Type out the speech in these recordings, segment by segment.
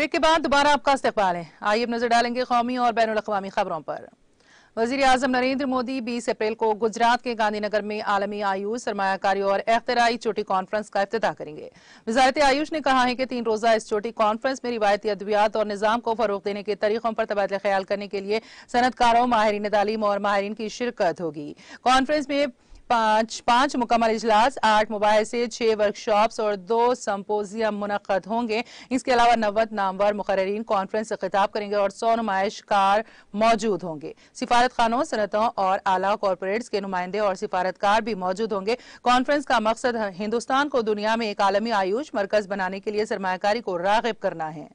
break के बाद दोबारा आपका इस्तेबाल है आइए अब नजर डालेंगे कौमी और बैन अवी खबरों पर वजीर अजम नरेंद्र मोदी बीस अप्रैल को गुजरात के गांधीनगर में आलमी आयुष सरमाकारी और अख्तराई चोटी कॉन्फ्रेंस का अफ्ताह करेंगे वजारत आयुष ने कहा है कि तीन रोजा इस चोटी कॉन्फ्रेंस में रिवायती अद्वियात और निज़ाम को फरोग देने के तरीकों पर तबादला ख्याल करने के लिए सनतकारों माहरीन तालीम और माहरीन की शिरकत होगी कॉन्फ्रेंस में पाँच पांच मुकम्मल इजलास आठ मुबासे छः वर्कशॉप्स और दो सम्पोजियम मुनद होंगे इसके अलावा नवद नामवर मुकर्रीन कॉन्फ्रेंस से खिताब करेंगे और सौ नुमाइशकार मौजूद होंगे सिफारत खानों सनतों और आला कॉरपोरेट्स के नुमाइंदे और सिफारतकार भी मौजूद होंगे कॉन्फ्रेंस का मकसद हिंदुस्तान को दुनिया में एक आलमी आयुष मरकज बनाने के लिए सरमाकारी को रागब करना है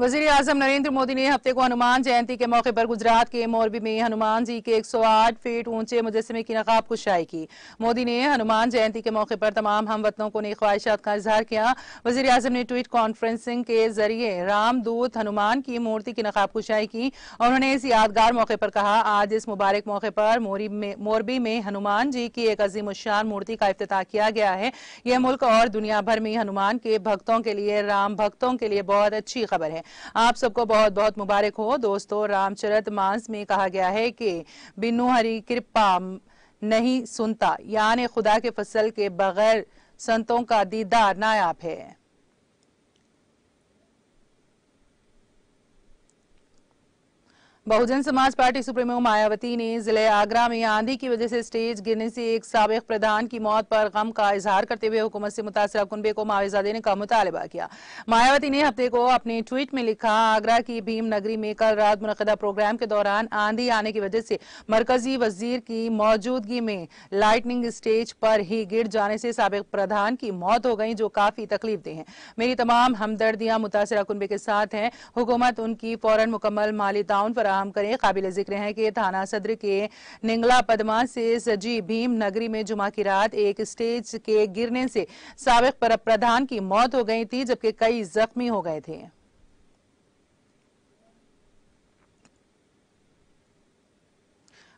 वजीर आजम नरेंद्र मोदी ने हफ्ते को हनुमान जयंती के मौके पर गुजरात के मोरबी में हनुमान जी के 108 फीट ऊंचे मुजस्मे की नकाब कुशाई की मोदी ने हनुमान जयंती के मौके पर तमाम हम वतनों को नई ख्वाहिशात का इजहार किया वजीर आजम ने ट्वीट कॉन्फ्रेंसिंग के जरिए रामदूत हनुमान की मूर्ति की नकाब कुशाई की और उन्होंने इस यादगार मौके पर कहा आज इस मुबारक मौके पर मोरबी में हनुमान जी की एक अजीम उशान मूर्ति का अफ्ताह किया गया है यह मुल्क और दुनिया भर में हनुमान के भक्तों के लिए राम भक्तों के लिए बहुत अच्छी खबर है आप सबको बहुत बहुत मुबारक हो दोस्तों रामचरित मानस में कहा गया है कि बिनु हरी कृपा नहीं सुनता यानी खुदा के फसल के बगैर संतों का दीदार नायाब है बहुजन समाज पार्टी सुप्रीमो मायावती ने जिले आगरा में आंधी की वजह से स्टेज गिरने से एक सबक प्रधान की मौत पर गम का इजहार करते हुए हुकूमत से मुतासर कुनबे को मुआवजा देने का मुतालबा किया मायावती ने हफ्ते को अपने ट्वीट में लिखा आगरा की भीम नगरी में कल रात मुनदा प्रोग्राम के दौरान आंधी आने की वजह से मरकजी वजीर की मौजूदगी में लाइटनिंग स्टेज पर ही गिर जाने से सबक प्रधान की मौत हो गई जो काफी तकलीफ है मेरी तमाम हमदर्दियां मुतासर कुनबे के साथ हैं हुकूमत उनकी फौरन मुकम्मल माली ताउन पर फराहम करें काबिल जिक्र है कि थाना सदर के निंगला पदमा से सजी भीम नगरी में जुमा की रात एक स्टेज के गिरने से सबक प्रधान की मौत हो गई थी जबकि कई जख्मी हो गए थे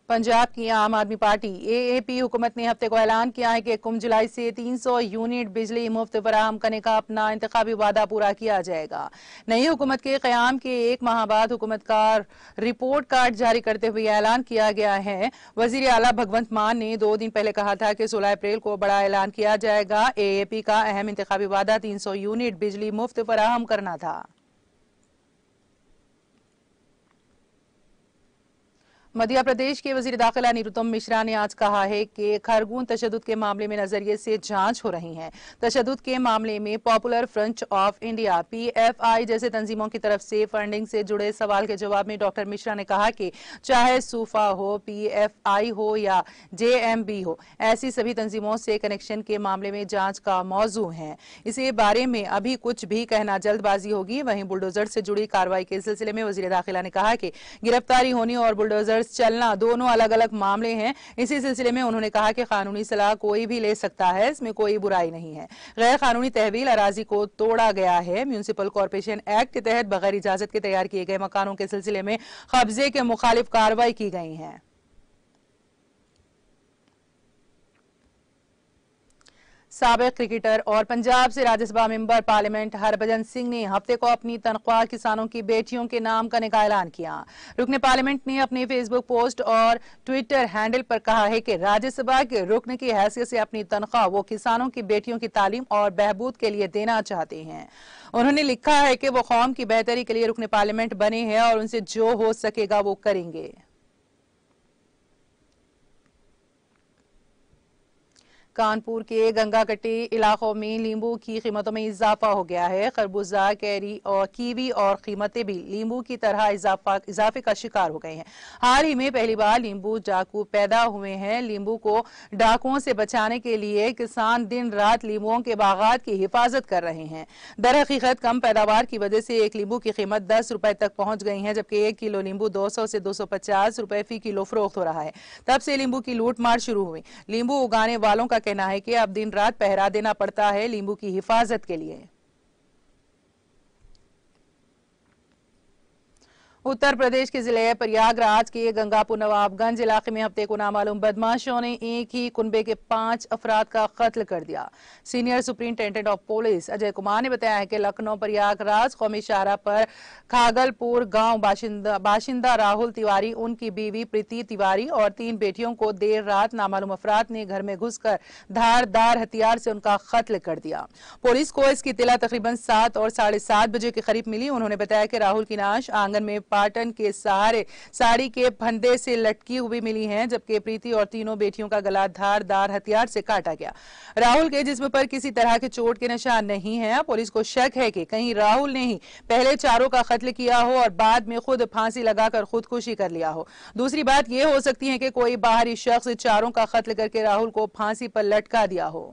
पंजाब की आम आदमी पार्टी एएपी हुकूमत ने हफ्ते को ऐलान किया है कि कुम जुलाई से 300 यूनिट बिजली मुफ्त फराहम करने का अपना इंतबी वादा पूरा किया जाएगा नई हुकूमत के क्याम के एक माह बाद हुकूमत का रिपोर्ट कार्ड जारी करते हुए ऐलान किया गया है वजीर अला भगवंत मान ने दो दिन पहले कहा था कि सोलह अप्रैल को बड़ा ऐलान किया जाएगा ए ए पी का अहम इंतबी वादा तीन सौ यूनिट बिजली मुफ्त फराहम करना था मध्य प्रदेश के वजीर दाखिला निरुतम मिश्रा ने आज कहा है कि खरगोन तशद के मामले में नजरिए से जांच हो रही है तशद के मामले में popular front of India PFI जैसे तंजीमों की तरफ से फंडिंग से जुड़े सवाल के जवाब में डॉक्टर मिश्रा ने कहा कि चाहे सूफा हो पीएफआई हो या जेएमबी हो ऐसी सभी तंजीमों से कनेक्शन के मामले में जाँच का मौजू है इसी बारे में अभी कुछ भी कहना जल्दबाजी होगी वहीं बुलडोजर से जुड़ी कार्रवाई के सिलसिले में वजीर दाखिला ने कहा कि गिरफ्तारी होने और बुलडोजर वापस चलना दोनों अलग अलग मामले हैं इसी सिलसिले में उन्होंने कहा कि कानूनी सलाह कोई भी ले सकता है इसमें कोई बुराई नहीं है गैर कानूनी तहवील अराजी को तोड़ा गया है म्यूनसिपल कॉरपोरेशन एक्ट के तहत बगैर इजाजत के तैयार किए गए मकानों के सिलसिले में कब्जे के मुखालिफ कार्रवाई की गई है सबक क्रिकेटर और पंजाब से राज्यसभा मेंबर पार्लियामेंट हरभजन सिंह ने हफ्ते को अपनी तनख्वाह किसानों की बेटियों के नाम करने का ऐलान किया रुकने पार्लियामेंट ने अपने फेसबुक पोस्ट और ट्विटर हैंडल पर कहा है कि राज्यसभा के रुकन की हैसियत से अपनी तनख्वाह वो किसानों की बेटियों की तालीम और बहबूद के लिए देना चाहते हैं उन्होंने लिखा है कि वो कौम की बेहतरी के लिए रुकने पार्लियामेंट बने हैं और उनसे जो हो सकेगा वो करेंगे कानपुर के गंगाकटी इलाकों में लींबू की कीमतों में इजाफा हो गया है खरबूजा कैरी और कीवी और कीमतें भी लींबू की तरह इजाफा इजाफे का शिकार हो गए हैं हाल ही में पहली बार लींबू डाकू पैदा हुए हैं लींबू को डाकुओं से बचाने के लिए किसान दिन रात लींबुओं के बागात की हिफाजत कर रहे हैं दर हकीकत कम पैदावार की वजह से एक लींबू की कीमत दस रुपए तक पहुंच गई है जबकि एक किलो लींबू दो सौ से दो सौ पचास रुपए फी किलो फरोख्त हो रहा है तब से लींबू की लूटमार शुरू हुई लींबू उगाने वालों का कहना है कि अब दिन रात पहरा देना पड़ता है लींबू की हिफाजत के लिए उत्तर प्रदेश के जिले प्रयागराज के गंगापुर नवाबगंज इलाके में हफ्ते को नामालूम बदमाशों ने एक ही कुनबे के पांच अफराद का कत्ल कर दिया senior superintendent of police Ajay Kumar ने बताया है कि लखनऊ प्रयागराज कौमी शाहरा पर खागलपुर गांव बाशिंदा बाशिंदा राहुल तिवारी उनकी बीवी प्रीति तिवारी और तीन बेटियों को देर रात नामालूम अफराद ने घर में घुसकर धारदार हथियार से उनका कत्ल कर दिया पुलिस को इसकी तिला तकरीबन सात और साढ़े सात बजे के करीब मिली उन्होंने बताया कि राहुल की नाश आंगन में पाटन के सहारे साड़ी के फंदे से लटकी हुई मिली हैं जबकि प्रीति और तीनों बेटियों का गला धारदार हथियार से काटा गया राहुल के जिस्म पर किसी तरह के चोट के निशान नहीं है पुलिस को शक है कि कहीं राहुल ने ही पहले चारों का कत्ल किया हो और बाद में खुद फांसी लगाकर खुदकुशी कर लिया हो दूसरी बात यह हो सकती है कि कोई बाहरी शख्स चारों का कत्ल करके राहुल को फांसी पर लटका दिया हो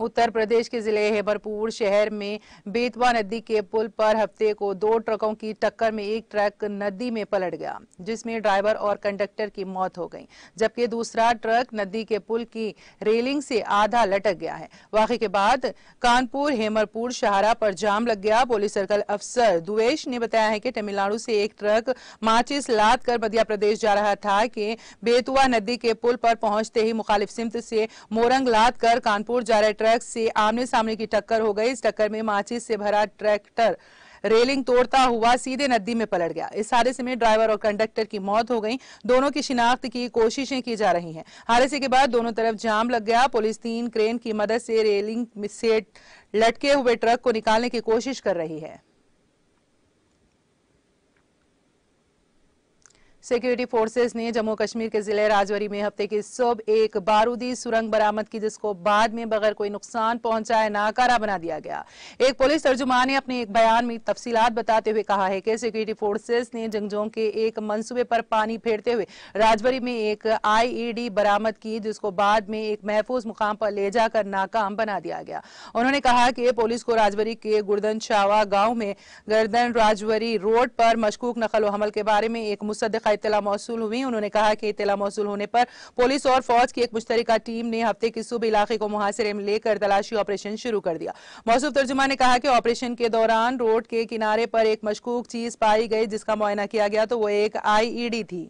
उत्तर प्रदेश के जिले हेबरपुर शहर में बेतवा नदी के पुल पर हफ्ते को दो ट्रकों की टक्कर में एक ट्रक नदी में पलट गया जिसमें ड्राइवर और कंडक्टर की मौत हो गई जबकि दूसरा ट्रक नदी के पुल की रेलिंग से आधा लटक गया है वाकई के बाद कानपुर हेमरपुर शहरा पर जाम लग गया पुलिस सर्कल अफसर दुवेश ने बताया है कि तमिलनाडु से एक ट्रक माचिस लाद कर मध्य प्रदेश जा रहा था कि बेतुआ नदी के पुल पर पहुंचते ही मुखालिफ सिमत से मोरंग लाद कर कानपुर जा रहे ट्रक ट्रक से आमने सामने की टक्कर हो गई इस टक्कर में माचिस से भरा ट्रैक्टर रेलिंग तोड़ता हुआ सीधे नदी में पलट गया इस हादसे में ड्राइवर और कंडक्टर की मौत हो गई दोनों की शिनाख्त की कोशिशें की जा रही हैं हादसे के बाद दोनों तरफ जाम लग गया पुलिस तीन क्रेन की मदद से रेलिंग से लटके हुए ट्रक को निकालने की कोशिश कर रही है सिक्योरिटी फोर्सेस ने जम्मू कश्मीर के जिले राजौरी में हफ्ते की सुबह एक बारूदी सुरंग बरामद की जिसको बाद में बगैर कोई नुकसान पहुंचाए नाकारा बना दिया गया एक पुलिस तर्जुमान ने अपने एक बयान में तफसीलात बताते हुए कहा है कि सिक्योरिटी फोर्सेस ने जंगजों के एक मनसूबे पर पानी फेरते हुए राजबरी में एक आईईडी बरामद की जिसको बाद में एक महफूज मुकाम पर ले जाकर नाकाम बना दिया गया उन्होंने कहा कि पुलिस को राजबरी के गुर्दन शावा गांव में गर्दन राजवरी रोड पर मशकूक नकल हमल के बारे में एक मुसदा इतला मौसू हुई उन्होंने कहा कि इतला मौसू होने पर पुलिस और फौज की एक मुश्तरक टीम ने हफ्ते की सुबह इलाके को मुहासरे में लेकर तलाशी ऑपरेशन शुरू कर दिया मौसू तर्जुमा ने कहा कि ऑपरेशन के दौरान रोड के किनारे पर एक मशकूक चीज पाई गई जिसका मुआयना किया गया तो वो एक आईईडी थी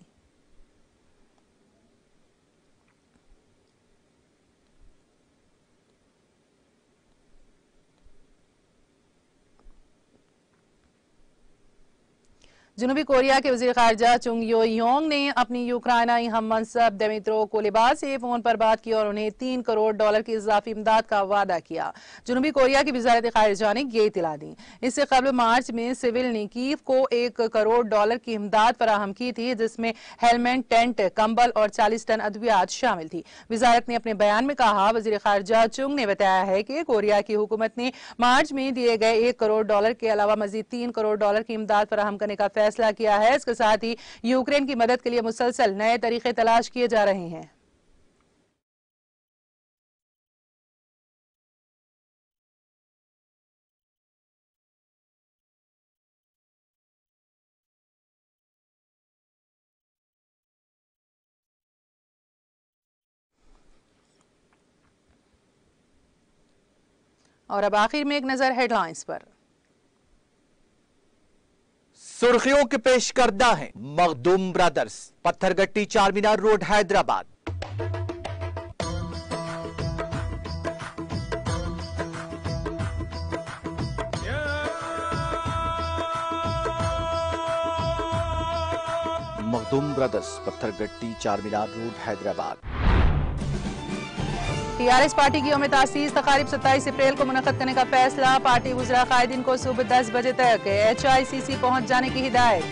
जनूबी कोरिया के वजी खारजा चुंग यो योंग ने अपनी यूक्रानाई हम मनसब दमित्रो कोलेबा से फोन पर बात की और उन्हें तीन करोड़ डॉलर की इजाफी इमदाद का वादा किया जनूबी कोरिया की वजारत खारजा ने ये इतला दी इससे कबल मार्च में सिविल ने कीव को एक करोड़ डॉलर की इमदाद फराहम की थी जिसमें हेलमेट टेंट कम्बल और चालीस टन अद्वियात शामिल थी वजारत ने अपने बयान में कहा वजी खारजा चुंग ने बताया है कि कोरिया की हुकूमत ने मार्च में दिए गए एक करोड़ डॉलर के अलावा मजीद तीन करोड़ डॉलर की इमदाद फराहम करने का फैसला फैसला किया है इसके साथ ही यूक्रेन की मदद के लिए मुसलसल नए तरीके तलाश किए जा रहे हैं और अब आखिर में एक नज़र हेडलाइंस पर सुर्खियों के पेश करदा है Makhdoom brothers Pathargatti Charminar road Hyderabad Makhdoom brothers Pathargatti Charminar road Hyderabad TRS party की योम आसीस तकारीब तो सत्ताईस अप्रैल को मुनद करने का फैसला पार्टी गुजरा कायदीन को सुबह दस बजे तक एच आई सी सी पहुँच जाने की हिदायत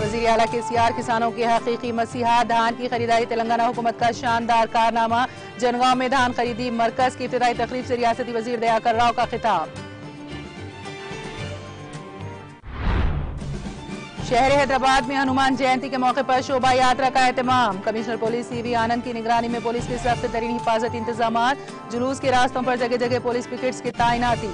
वजी अला के सी आर किसानों के हकीकी मसीहा धान की खरीदारी तेलंगाना हुकूमत का शानदार कारनामा जनगांव में धान खरीदी मरकज की इब्तदाई तकरीब से रियासती वजीर दयाकर राव का खिताब शहर हैदराबाद में हनुमान जयंती के मौके पर शोभा यात्रा का एहतमाम कमिश्नर पुलिस सीवी आनंद की निगरानी में पुलिस के सख्त तरीन हिफाजती इंतजाम जुलूस के रास्तों पर जगह जगह पुलिस पिकेट्स की तैनाती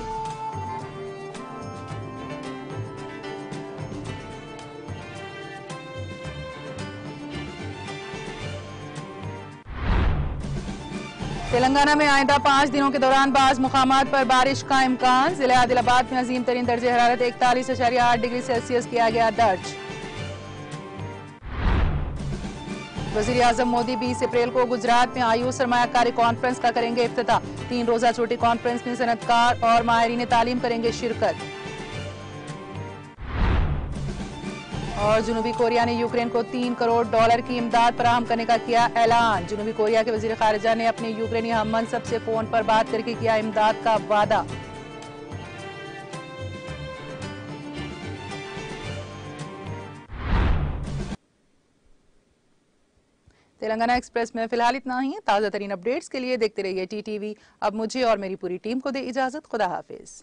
तेलंगाना में आइंदा पांच दिनों के दौरान बाज मुकाम पर बारिश का इम्कान जिला आदिलाबाद में अजीम तरीन दर्ज हरारत इकतालीस अशारिया आठ डिग्री सेल्सियस किया गया दर्ज वजी अजम मोदी बीस अप्रैल को गुजरात में आयु सरमाकारी कॉन्फ्रेंस का करेंगे अफ्ताह तीन रोजा छोटी कॉन्फ्रेंस में सनतकार और माहरीन तालीम करेंगे शिरकत और जुनूबी कोरिया ने यूक्रेन को तीन करोड़ डॉलर की इमदाद फराहम करने का किया ऐलान जनूबी कोरिया के वजीर खारजा ने अपने यूक्रेनी हम मनसब से फोन पर बात करके किया इमदाद का वादा तेलंगाना एक्सप्रेस में फिलहाल इतना ही ताज़ा तरीन अपडेट्स के लिए देखते रहिए टी टीवी अब मुझे और मेरी पूरी टीम को दे इजाज़त खुदा हाफिज़